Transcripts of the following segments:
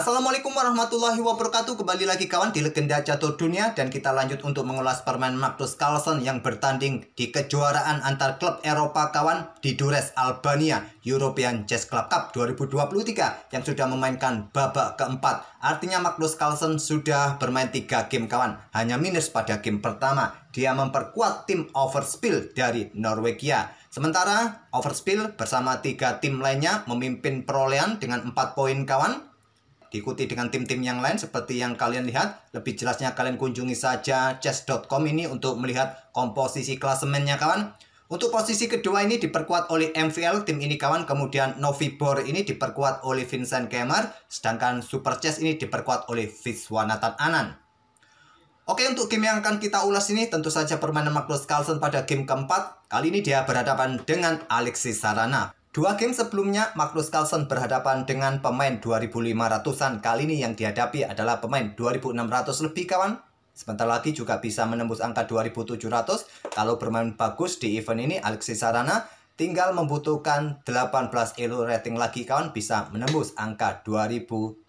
Assalamualaikum warahmatullahi wabarakatuh Kembali lagi kawan di Legenda Jatuh Dunia Dan kita lanjut untuk mengulas permain Magnus Carlsen Yang bertanding di kejuaraan antar klub Eropa kawan Di Dures, Albania European Chess Club Cup 2023 Yang sudah memainkan babak keempat Artinya Magnus Carlsen sudah bermain 3 game kawan Hanya minus pada game pertama Dia memperkuat tim Overspill dari Norwegia Sementara Overspill bersama tiga tim lainnya memimpin perolehan dengan 4 poin kawan diikuti dengan tim-tim yang lain seperti yang kalian lihat. Lebih jelasnya kalian kunjungi saja chess.com ini untuk melihat komposisi klasemennya kawan. Untuk posisi kedua ini diperkuat oleh MVL tim ini kawan, kemudian Novibor ini diperkuat oleh Vincent Kemar, sedangkan Super Chess ini diperkuat oleh Viswanathan Anan. Oke untuk game yang akan kita ulas ini tentu saja permainan Magnus Carlsen pada game keempat, kali ini dia berhadapan dengan Alexis Sarana. Dua game sebelumnya, Magnus Carlsen berhadapan dengan pemain 2.500-an. Kali ini yang dihadapi adalah pemain 2.600 lebih, kawan. Sebentar lagi juga bisa menembus angka 2.700. Kalau bermain bagus di event ini, Alexis Sarana tinggal membutuhkan 18 elo rating lagi, kawan. Bisa menembus angka 2.700.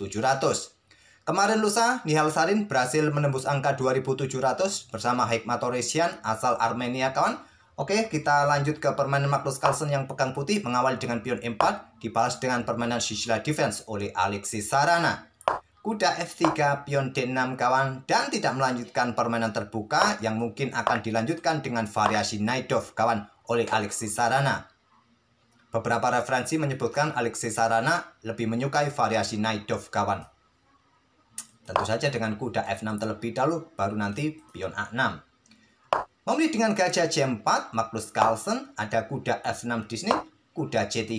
Kemarin lusa, Nihal Sarin berhasil menembus angka 2.700 bersama Oresian asal Armenia, kawan Oke, kita lanjut ke permainan Magnus Carlsen yang pegang putih mengawali dengan pion E4, dibalas dengan permainan Shisila Defense oleh Alexis Sarana. Kuda F3, pion D6 kawan, dan tidak melanjutkan permainan terbuka yang mungkin akan dilanjutkan dengan variasi Naidov kawan oleh Alexis Sarana. Beberapa referensi menyebutkan Alexis Sarana lebih menyukai variasi Naidov kawan. Tentu saja dengan kuda F6 terlebih dahulu, baru nanti pion A6. Memilih dengan gajah J4, Magnus Carlsen, ada kuda F6 di sini, kuda C3,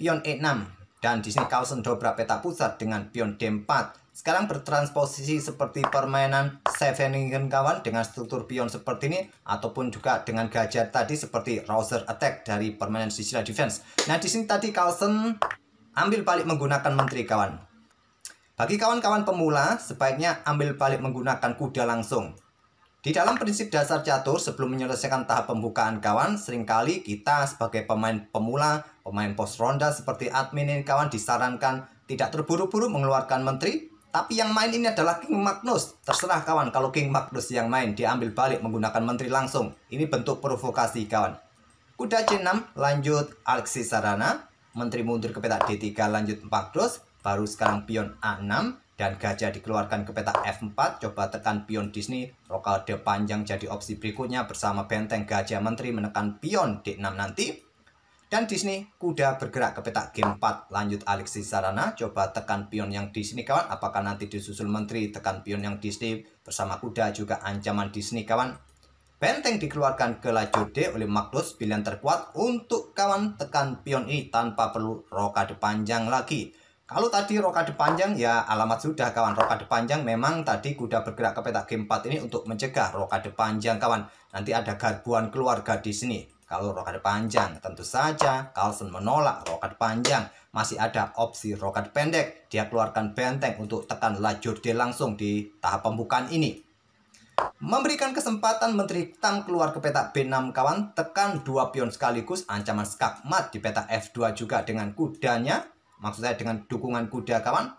pion E6, dan di sini Carlsen dobra peta pusat dengan pion D4. Sekarang bertransposisi seperti permainan Seveningen kawan dengan struktur pion seperti ini ataupun juga dengan gajah tadi seperti Rouser Attack dari permainan Sicilia Defense. Nah di sini tadi Carlsen ambil balik menggunakan menteri kawan. Bagi kawan-kawan pemula, sebaiknya ambil balik menggunakan kuda langsung. Di dalam prinsip dasar catur, sebelum menyelesaikan tahap pembukaan kawan, seringkali kita sebagai pemain pemula, pemain pos ronda seperti admin ini kawan disarankan tidak terburu-buru mengeluarkan menteri, tapi yang main ini adalah King Magnus. Terserah kawan, kalau King Magnus yang main diambil balik menggunakan menteri langsung. Ini bentuk provokasi kawan. Kuda C6 lanjut Alexis Sarana, menteri mundur ke petak D3 lanjut Magnus, baru sekarang pion A6, dan gajah dikeluarkan ke peta F4, coba tekan pion Disney, rokade panjang jadi opsi berikutnya bersama benteng gajah menteri menekan pion D6 nanti. Dan Disney, kuda bergerak ke peta G4, lanjut Alexis Sarana, coba tekan pion yang di sini kawan, apakah nanti disusul menteri, tekan pion yang Disney bersama kuda juga ancaman Disney kawan. Benteng dikeluarkan ke laju D oleh Magnus, pilihan terkuat untuk kawan tekan pion ini tanpa perlu rokade panjang lagi. Kalau tadi rokade panjang ya alamat sudah kawan rokade panjang memang tadi kuda bergerak ke petak game 4 ini untuk mencegah rokade panjang kawan. Nanti ada garbuan keluarga di sini. Kalau rokade panjang tentu saja Carlson menolak rokade panjang. Masih ada opsi rokade pendek. Dia keluarkan benteng untuk tekan lajur D langsung di tahap pembukaan ini. Memberikan kesempatan Menteri Tang keluar ke petak B6 kawan tekan dua pion sekaligus ancaman skakmat di petak F2 juga dengan kudanya maksud saya dengan dukungan kuda kawan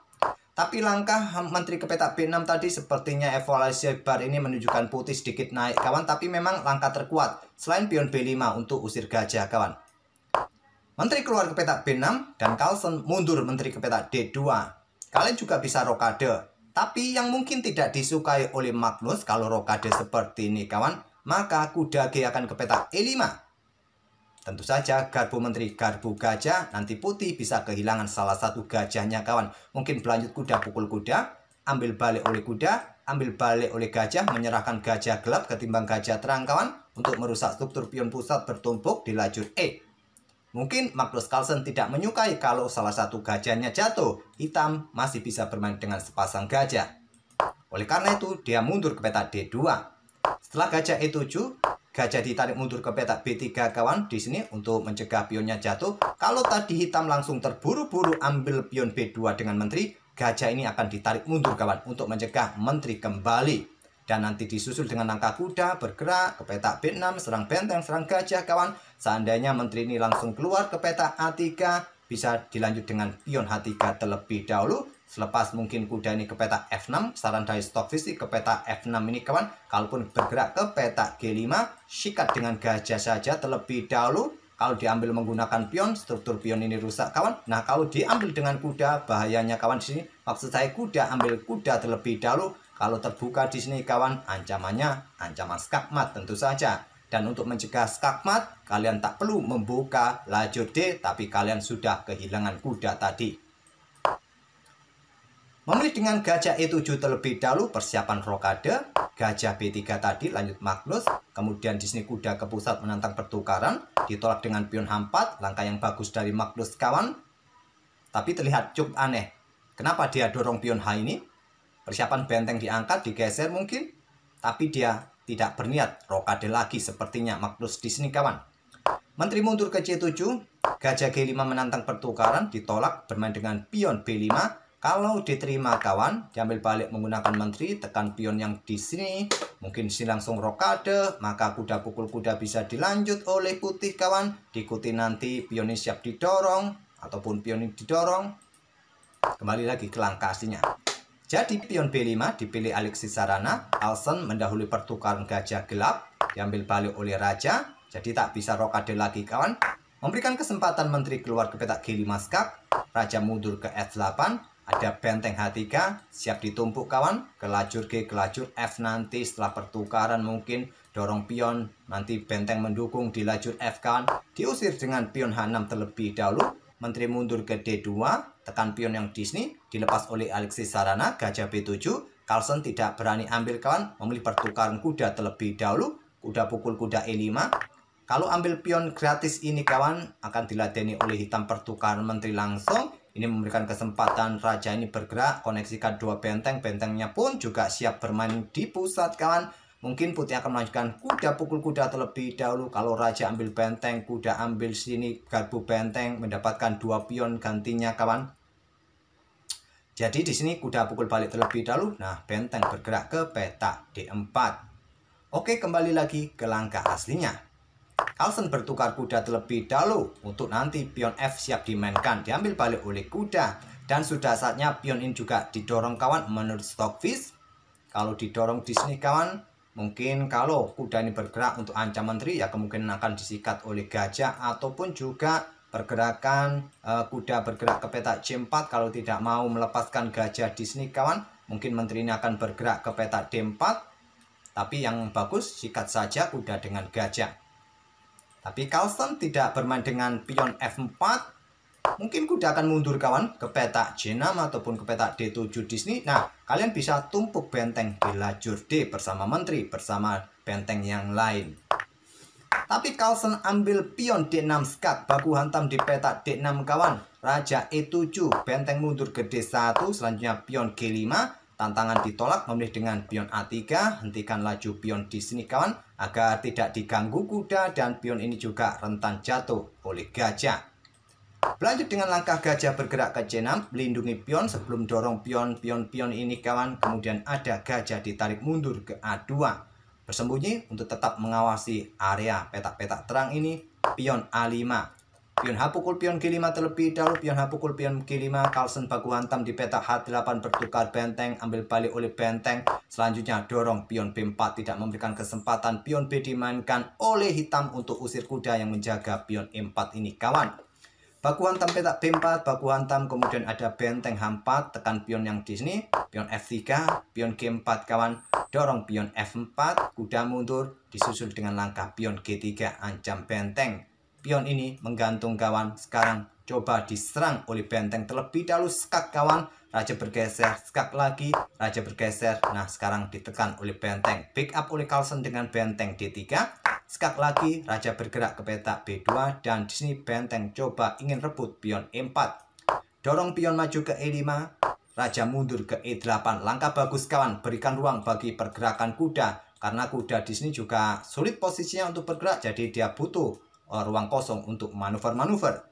tapi langkah Menteri Kepetak B6 tadi sepertinya evaluasi bar ini menunjukkan putih sedikit naik kawan tapi memang langkah terkuat selain pion B5 untuk usir gajah kawan. Menteri keluar ke petak B6 dan Carlson mundur menteri ke petak D2. Kalian juga bisa rokade. Tapi yang mungkin tidak disukai oleh Magnus kalau rokade seperti ini kawan, maka kuda G akan ke petak E5 Tentu saja garpu menteri garpu gajah nanti putih bisa kehilangan salah satu gajahnya kawan. Mungkin berlanjut kuda pukul kuda, ambil balik oleh kuda, ambil balik oleh gajah, menyerahkan gajah gelap ketimbang gajah terang kawan untuk merusak struktur pion pusat bertumpuk di lajur E. Mungkin Magnus Carlsen tidak menyukai kalau salah satu gajahnya jatuh, hitam masih bisa bermain dengan sepasang gajah. Oleh karena itu, dia mundur ke peta D2. Setelah gajah E7, gajah ditarik mundur ke petak B3 kawan di sini untuk mencegah pionnya jatuh. Kalau tadi hitam langsung terburu-buru ambil pion B2 dengan menteri, gajah ini akan ditarik mundur kawan untuk mencegah menteri kembali. Dan nanti disusul dengan langkah kuda, bergerak ke petak B6, serang benteng, serang gajah kawan. Seandainya menteri ini langsung keluar ke petak A3, bisa dilanjut dengan pion H3 terlebih dahulu Selepas mungkin kuda ini ke peta F6, saran dari stok fisik ke peta F6 ini kawan, kalaupun bergerak ke peta G5, sikat dengan gajah saja terlebih dahulu. Kalau diambil menggunakan pion, struktur pion ini rusak kawan. Nah kalau diambil dengan kuda, bahayanya kawan di sini. Maksud saya kuda, ambil kuda terlebih dahulu. Kalau terbuka di sini kawan, ancamannya ancaman skakmat tentu saja. Dan untuk mencegah skakmat, kalian tak perlu membuka lajur D, tapi kalian sudah kehilangan kuda tadi memilih dengan gajah E7 terlebih dahulu persiapan rokade, gajah B3 tadi lanjut Magnus, kemudian di sini kuda ke pusat menantang pertukaran, ditolak dengan pion H4, langkah yang bagus dari Magnus kawan. Tapi terlihat cukup aneh. Kenapa dia dorong pion H ini? Persiapan benteng diangkat, digeser mungkin, tapi dia tidak berniat rokade lagi sepertinya Magnus di sini kawan. Menteri mundur ke C7, gajah G5 menantang pertukaran, ditolak, bermain dengan pion B5, kalau diterima kawan, diambil balik menggunakan menteri, tekan pion yang di sini, mungkin sini langsung rokade, maka kuda pukul kuda bisa dilanjut oleh putih kawan, diikuti nanti pion ini siap didorong, ataupun pion ini didorong, kembali lagi ke langkah aslinya. Jadi pion B5 dipilih Alexis Sarana, Alsen mendahului pertukaran gajah gelap, diambil balik oleh raja, jadi tak bisa rokade lagi kawan. Memberikan kesempatan menteri keluar ke petak G5 skak, raja mundur ke F8, ada benteng H3, siap ditumpuk kawan. Ke G, ke F nanti setelah pertukaran mungkin dorong pion. Nanti benteng mendukung di lajur F kawan. Diusir dengan pion H6 terlebih dahulu. Menteri mundur ke D2, tekan pion yang di sini. Dilepas oleh Alexis Sarana, gajah B7. Carlson tidak berani ambil kawan, memilih pertukaran kuda terlebih dahulu. Kuda pukul kuda E5, kalau ambil pion gratis ini kawan akan diladeni oleh hitam pertukaran menteri langsung ini memberikan kesempatan raja ini bergerak, koneksikan dua benteng, bentengnya pun juga siap bermain di pusat kawan. Mungkin putih akan melanjutkan kuda pukul kuda terlebih dahulu. Kalau raja ambil benteng, kuda ambil sini, garpu benteng, mendapatkan dua pion gantinya kawan. Jadi di sini kuda pukul balik terlebih dahulu. Nah, benteng bergerak ke peta D4. Oke, kembali lagi ke langkah aslinya. Carlsen bertukar kuda terlebih dahulu untuk nanti pion F siap dimainkan diambil balik oleh kuda dan sudah saatnya pion ini juga didorong kawan menurut Stockfish kalau didorong di sini kawan mungkin kalau kuda ini bergerak untuk ancaman tri ya kemungkinan akan disikat oleh gajah ataupun juga pergerakan e, kuda bergerak ke petak C4 kalau tidak mau melepaskan gajah di sini kawan mungkin menteri ini akan bergerak ke petak D4 tapi yang bagus sikat saja kuda dengan gajah tapi Carlson tidak bermain dengan pion F4. Mungkin kuda akan mundur kawan ke petak J6 ataupun ke petak D7 di sini. Nah, kalian bisa tumpuk benteng di lajur D bersama menteri, bersama benteng yang lain. Tapi Carlson ambil pion D6 skat, baku hantam di petak D6 kawan. Raja E7, benteng mundur ke D1, selanjutnya pion G5. Tantangan ditolak, memilih dengan pion A3, hentikan laju pion di sini kawan agar tidak diganggu kuda dan pion ini juga rentan jatuh oleh gajah. Lanjut dengan langkah gajah bergerak ke C6, melindungi pion sebelum dorong pion, pion-pion ini kawan, kemudian ada gajah ditarik mundur ke A2. Bersembunyi untuk tetap mengawasi area petak-petak terang ini, pion A5 Pion pukul pion G5 terlebih dahulu pion pukul pion G5, Carlsen baku hantam di petak H8 bertukar benteng ambil balik oleh benteng selanjutnya dorong pion B4 tidak memberikan kesempatan pion B dimainkan oleh hitam untuk usir kuda yang menjaga pion E4 ini kawan baku hantam petak B4 baku hantam kemudian ada benteng H4 tekan pion yang di sini pion F3 pion G4 kawan dorong pion F4 kuda mundur disusul dengan langkah pion G3 ancam benteng Pion ini menggantung kawan. Sekarang coba diserang oleh benteng terlebih dahulu skak kawan. Raja bergeser, skak lagi, raja bergeser. Nah, sekarang ditekan oleh benteng. Pick up oleh Carlsen dengan benteng D3. Skak lagi, raja bergerak ke peta B2 dan di sini benteng coba ingin rebut pion E4. Dorong pion maju ke E5. Raja mundur ke E8. Langkah bagus kawan, berikan ruang bagi pergerakan kuda karena kuda di sini juga sulit posisinya untuk bergerak jadi dia butuh Eh, ruang kosong untuk manuver-manuver.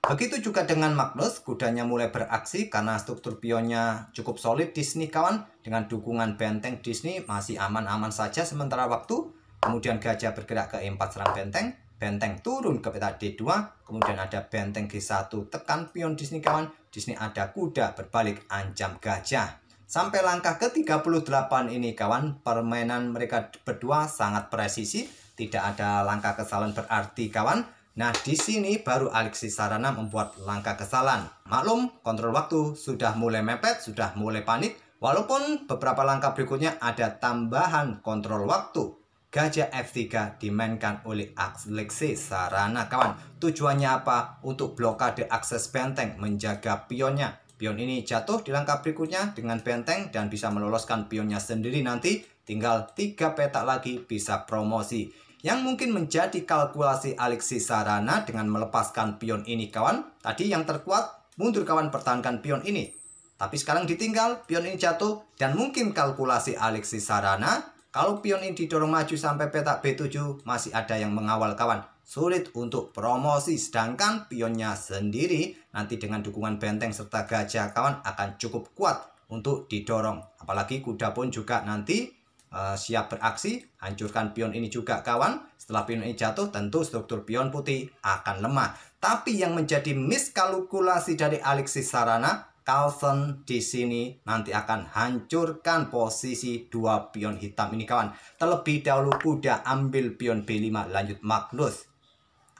Begitu juga dengan Magnus, kudanya mulai beraksi karena struktur pionnya cukup solid Disney kawan. Dengan dukungan benteng Disney masih aman-aman saja sementara waktu. Kemudian gajah bergerak ke empat 4 serang benteng. Benteng turun ke peta D2. Kemudian ada benteng G1 tekan pion Disney kawan. Disney ada kuda berbalik ancam gajah. Sampai langkah ke-38 ini kawan, permainan mereka berdua sangat presisi tidak ada langkah kesalahan berarti kawan. Nah, di sini baru Alexis Sarana membuat langkah kesalahan. Maklum, kontrol waktu sudah mulai mepet, sudah mulai panik. Walaupun beberapa langkah berikutnya ada tambahan kontrol waktu. Gajah F3 dimainkan oleh Alexi Sarana kawan. Tujuannya apa? Untuk blokade akses benteng, menjaga pionnya. Pion ini jatuh di langkah berikutnya dengan benteng dan bisa meloloskan pionnya sendiri nanti. Tinggal 3 petak lagi bisa promosi yang mungkin menjadi kalkulasi Alexis Sarana dengan melepaskan pion ini kawan. Tadi yang terkuat, mundur kawan pertahankan pion ini. Tapi sekarang ditinggal, pion ini jatuh, dan mungkin kalkulasi Alexis Sarana, kalau pion ini didorong maju sampai petak B7, masih ada yang mengawal kawan. Sulit untuk promosi, sedangkan pionnya sendiri nanti dengan dukungan benteng serta gajah kawan akan cukup kuat untuk didorong. Apalagi kuda pun juga nanti Eh, siap beraksi, hancurkan pion ini juga kawan. Setelah pion ini jatuh, tentu struktur pion putih akan lemah. Tapi yang menjadi miskalkulasi dari Alexis Sarana, Carlson di sini nanti akan hancurkan posisi dua pion hitam ini kawan. Terlebih dahulu kuda ambil pion B5 lanjut Magnus.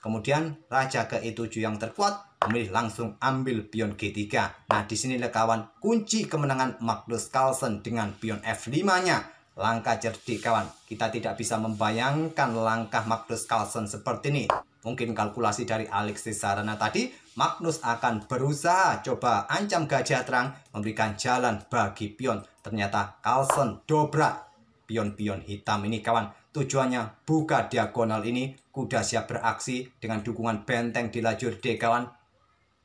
Kemudian raja ke E7 yang terkuat memilih langsung ambil pion G3. Nah, di sini kawan kunci kemenangan Magnus Carlson dengan pion F5-nya Langkah cerdik kawan, kita tidak bisa membayangkan langkah Magnus Carlsen seperti ini. Mungkin kalkulasi dari Alexis Sarana tadi, Magnus akan berusaha coba ancam gajah terang memberikan jalan bagi pion. Ternyata Carlsen dobrak pion-pion hitam ini kawan. Tujuannya buka diagonal ini, kuda siap beraksi dengan dukungan benteng di lajur D kawan.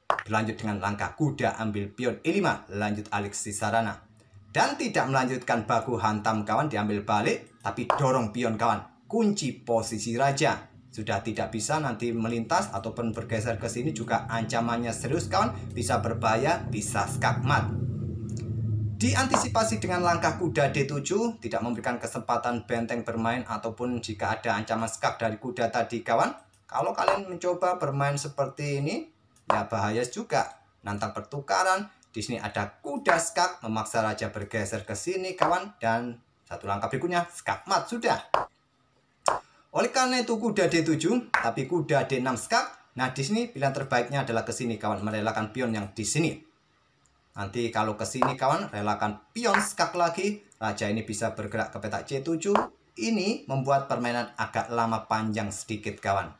Berlanjut dengan langkah kuda ambil pion E5, lanjut Alexis Sarana dan tidak melanjutkan baku hantam kawan diambil balik, tapi dorong pion kawan. Kunci posisi raja. Sudah tidak bisa nanti melintas ataupun bergeser ke sini juga ancamannya serius kawan, bisa berbahaya, bisa skakmat. Diantisipasi dengan langkah kuda D7 tidak memberikan kesempatan benteng bermain ataupun jika ada ancaman skak dari kuda tadi kawan. Kalau kalian mencoba bermain seperti ini, ya bahaya juga. Nantang pertukaran, di sini ada kuda skak memaksa raja bergeser ke sini kawan dan satu langkah berikutnya skak mat sudah. Oleh karena itu kuda D7 tapi kuda D6 skak. Nah di sini pilihan terbaiknya adalah ke sini kawan merelakan pion yang di sini. Nanti kalau ke sini kawan relakan pion skak lagi. Raja ini bisa bergerak ke petak C7. Ini membuat permainan agak lama panjang sedikit kawan.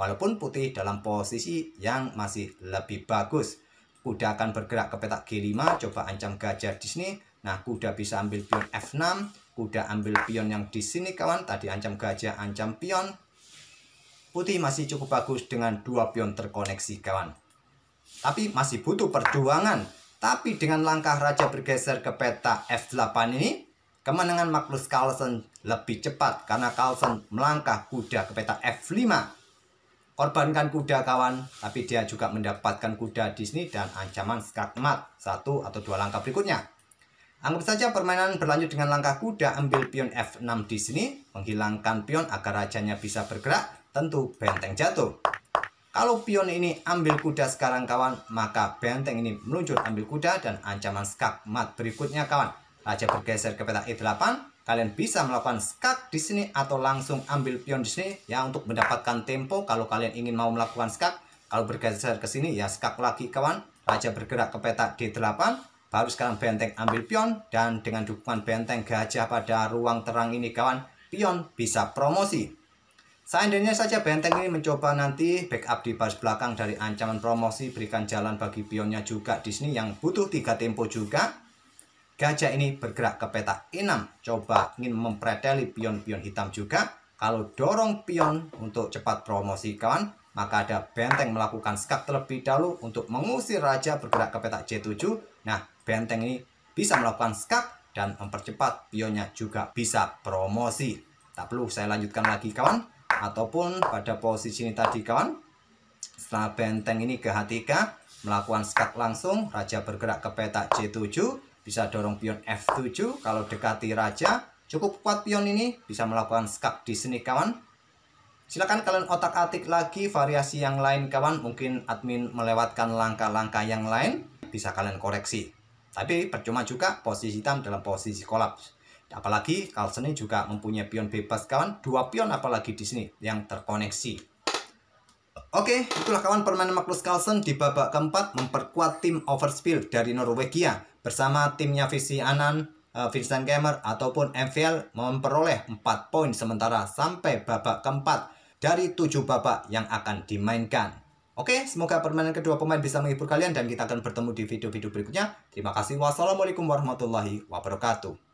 Walaupun putih dalam posisi yang masih lebih bagus kuda akan bergerak ke petak G5 coba ancam gajah di sini nah kuda bisa ambil pion F6 kuda ambil pion yang di sini kawan tadi ancam gajah ancam pion putih masih cukup bagus dengan dua pion terkoneksi kawan tapi masih butuh perjuangan tapi dengan langkah raja bergeser ke peta F8 ini kemenangan Magnus Carlsen lebih cepat karena Carlsen melangkah kuda ke peta F5 Korbankan kuda kawan, tapi dia juga mendapatkan kuda di sini dan ancaman mat satu atau dua langkah berikutnya. Anggap saja permainan berlanjut dengan langkah kuda ambil pion F6 di sini, menghilangkan pion agar rajanya bisa bergerak, tentu benteng jatuh. Kalau pion ini ambil kuda sekarang kawan, maka benteng ini meluncur ambil kuda dan ancaman mat berikutnya kawan. Raja bergeser ke peta E8, Kalian bisa melakukan skak di sini atau langsung ambil pion di sini ya untuk mendapatkan tempo kalau kalian ingin mau melakukan skak. Kalau bergeser ke sini ya skak lagi kawan. Raja bergerak ke petak D8. Baru sekarang benteng ambil pion dan dengan dukungan benteng gajah pada ruang terang ini kawan, pion bisa promosi. Seandainya saja benteng ini mencoba nanti backup di baris belakang dari ancaman promosi, berikan jalan bagi pionnya juga di sini yang butuh tiga tempo juga. Gajah ini bergerak ke petak E6, coba ingin mempredeli pion-pion hitam juga. Kalau dorong pion untuk cepat promosi kawan, maka ada benteng melakukan skak terlebih dahulu untuk mengusir raja bergerak ke petak C7. Nah, benteng ini bisa melakukan skak dan mempercepat pionnya juga bisa promosi. Tak perlu saya lanjutkan lagi kawan, ataupun pada posisi ini tadi kawan. Setelah benteng ini ke H3, melakukan skak langsung, raja bergerak ke petak C7 bisa dorong pion F7 kalau dekati raja cukup kuat pion ini bisa melakukan skak di sini kawan silakan kalian otak-atik lagi variasi yang lain kawan mungkin admin melewatkan langkah-langkah yang lain bisa kalian koreksi tapi percuma juga posisi hitam dalam posisi kolaps apalagi Carlsen juga mempunyai pion bebas kawan dua pion apalagi di sini yang terkoneksi Oke, okay, itulah kawan permainan Magnus Carlsen di babak keempat memperkuat tim Overspill dari Norwegia bersama timnya Visi Anan, eh, Vincent Kemmer ataupun MVL memperoleh 4 poin sementara sampai babak keempat dari 7 babak yang akan dimainkan. Oke, okay, semoga permainan kedua pemain bisa menghibur kalian dan kita akan bertemu di video-video berikutnya. Terima kasih. Wassalamualaikum warahmatullahi wabarakatuh.